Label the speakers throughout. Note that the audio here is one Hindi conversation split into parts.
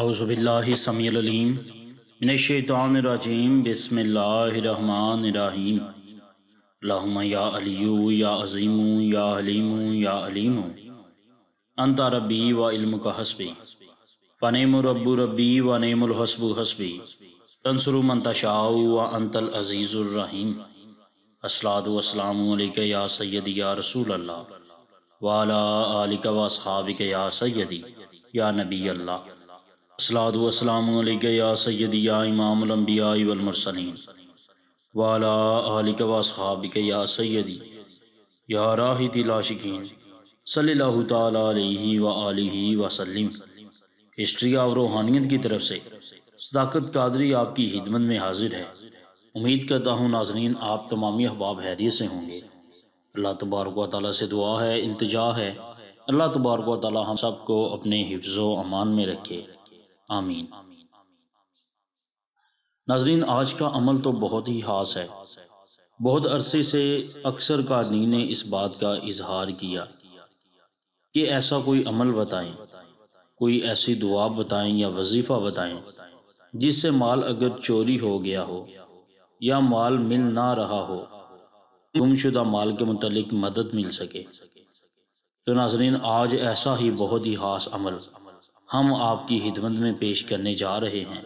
Speaker 1: आउज़बिल्लासमीम मिनशानरजीम बसमीम लाहुमा या अलियू या अज़ीम या हलीम या अलीम अंता रबी व इल्म का हसबी फ़नम रब्बू रबी व नमल हसबु हसबी तनसर मनतशा व अंतल अज़ीज़ुलरहीम असलादसलाम या सैदी या रसूल अल्लाह वाला आलिक व सहाबिक या सैदी या नबी अल्लाह सलादलामिया सैदिया वाला या सैदी या लाशिकीन सल्लल्लाहु अलैहि हिस्ट्री और रूहानियत की तरफ से सदाकत कादरी आपकी हिदमत में हाजिर है उम्मीद करता हूँ नाजरीन आप तमामी अहबाब हैरियत से होंगे अल्लाह तबारक वाली से दुआ है इल्तजा है अल्लाह तबारक ताली हम सब को अपने हिफ्ज़ अमान में रखे आमीन नाजरीन आज का अमल तो बहुत ही खास है बहुत अरसे से अक्सर कादनी ने इस बात का इजहार किया कि ऐसा कोई अमल बताएं कोई ऐसी दुआ बताएं या वजीफ़ा बताएं जिससे माल अगर चोरी हो गया हो या माल मिल ना रहा हो गुमशुदा माल के मतलब मदद मिल सके तो नाजरीन आज ऐसा ही बहुत ही खास अमल हम आपकी हिदमत में पेश करने जा रहे हैं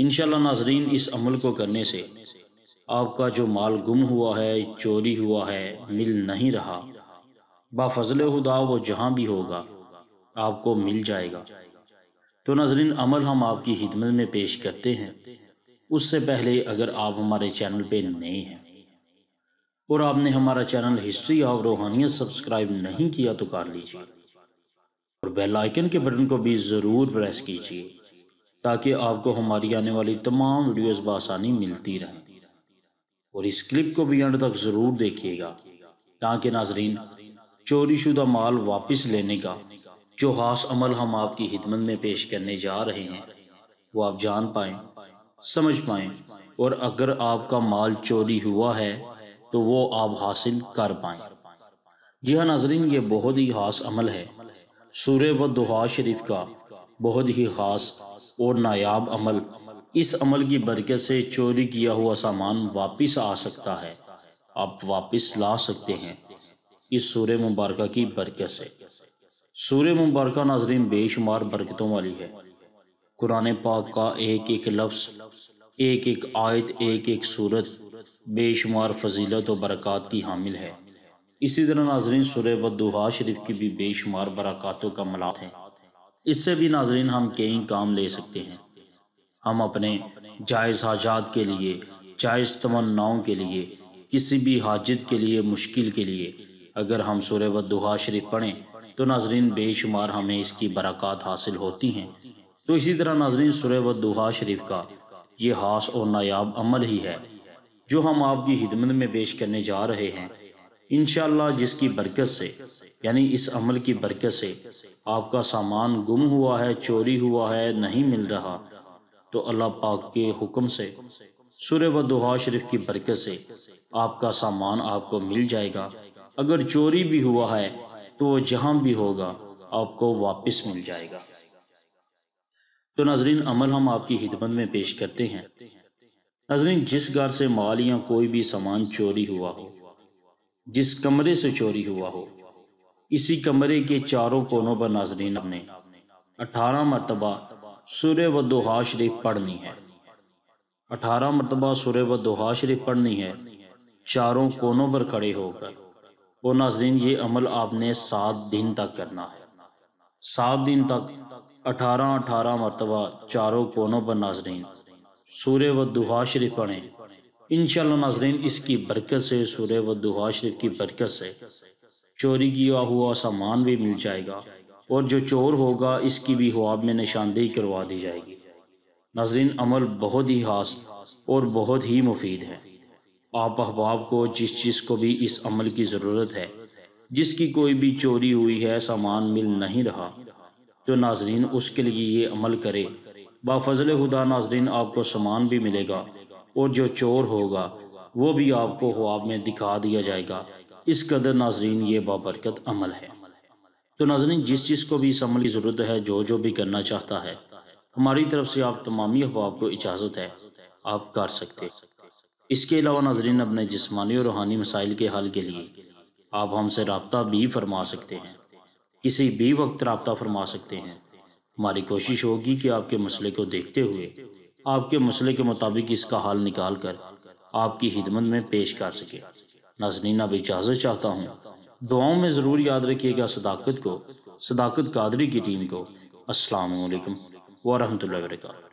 Speaker 1: इन नाजरीन इस अमल को करने से आपका जो माल गुम हुआ है चोरी हुआ है मिल नहीं रहा बाफजल खुदा वो जहाँ भी होगा आपको मिल जाएगा तो नाजरीन अमल हम आपकी हिदमत में पेश करते हैं उससे पहले अगर आप हमारे चैनल पे नए हैं और आपने हमारा चैनल हिस्ट्री ऑफ रूहानियत सब्सक्राइब नहीं किया तो कर लीजिए और बेल आइकन के बटन को भी ज़रूर प्रेस कीजिए ताकि आपको हमारी आने वाली तमाम वीडियोस बसानी मिलती रहे और इस क्लिप को भी अंत तक ज़रूर देखिएगा ताकि नाजरीन चोरी शुदा माल वापस लेने का जो खास अमल हम आपकी हिदमत में पेश करने जा रहे हैं वो आप जान पाएँ समझ पाएँ और अगर आपका माल चोरी हुआ है तो वो आप हासिल कर पाएँ जी हाँ नाजरीन ये बहुत ही खास अमल है सूर्य व दुहा शरीफ का बहुत ही ख़ास और नायाब अमल इस अमल की बरकत से चोरी किया हुआ सामान वापस आ सकता है आप वापस ला सकते हैं इस सूर्य मुबारक की बरकत से सूर्य मुबारक नाजरीन बेशुमार बरकतों वाली है कुरान पाक का एक एक लफ्स एक एक आयत एक एक सूरत बेशुमार फजीलत व बरक़ात की हामिल है इसी तरह नाजरीन सुरह बदुहा शरीफ की भी बेशुमार बरक़ातों का मलात है इससे भी नाजरीन हम कई काम ले सकते हैं हम अपने जायज़ हाजात के लिए जायज़ तमन्नाओं के लिए किसी भी हाजत के लिए मुश्किल के लिए अगर हम सुरह बदुहा शरीफ पढ़ें तो नाजरीन बेशुमार हमें इसकी बरक़ात हासिल होती हैं तो इसी तरह नाजरीन सुरह बदुहा शरीफ का ये हास और नायाब अमल ही है जो हम आपकी हिदमत में पेश करने जा रहे हैं इन जिसकी बरकत से यानी इस अमल की बरकत से आपका सामान गुम हुआ है चोरी हुआ है नहीं मिल रहा तो अल्लाह पाक के हुक्म से सुर व दुहा शरीफ की बरकत से आपका सामान आपको मिल जाएगा अगर चोरी भी हुआ है तो वो जहाँ भी होगा आपको वापस मिल जाएगा तो नाजरीन अमल हम आपकी हिदमत में पेश करते हैं नाजरीन जिस घर से माल या कोई भी सामान चोरी हुआ हो जिस कमरे से चोरी हुआ हो इसी कमरे के चारों कोनों पर नाजरीन ने अठारह मरतबा सुर व दोहा शरीफ पढ़नी है अठारह मरतबा सुर व दोहा शरीफ पढ़नी है चारों कोनों पर खड़े होकर वो नाजरीन ये अमल आपने सात दिन तक करना है सात दिन तक अठारह अठारह मरतबा चारों कोनों पर नाजरीन सूर्य व दुहा शरीफ पढ़ें इन नाजरीन इसकी बरकत से सूर्य व दुहा शरीफ की बरकत से चोरी किया हुआ सामान भी मिल जाएगा और जो चोर होगा इसकी भी ख्वाब में निशानदेही करवा दी जाएगी नाजरीन अमल बहुत ही हास और बहुत ही मुफीद है आप अहबाब को जिस चीज़ को भी इस अमल की ज़रूरत है जिसकी कोई भी चोरी हुई है सामान मिल नहीं रहा तो नाजरीन उसके लिए ये अमल करे बाफजल खुदा नाजरीन आपको सामान भी मिलेगा और जो चोर होगा वो भी आपको ख्वाब में दिखा दिया जाएगा इस कदर नाजरीन ये बाबरकत अमल है तो नाजरीन जिस चीज़ को भी इस अमल की ज़रूरत है जो जो भी करना चाहता है हमारी तरफ से आप तमामी अफवाब को इजाज़त है आप कर सकते इसके अलावा नाजरीन अपने जिसमानी और रूहानी मसाइल के हल के लिए आप हमसे रबता भी फरमा सकते हैं किसी भी वक्त रबता फरमा सकते हैं हमारी कोशिश होगी कि आपके मसले को देखते हुए आपके मसले के मुताबिक इसका हाल निकाल कर आपकी हिदमत में पेश कर सके नाजनीन अब इजाज़त चाहता हूँ दुआओं में ज़रूर याद रखिएगा सदाकत को सदाकत कादरी की टीम को असलकम वरहमल वर्का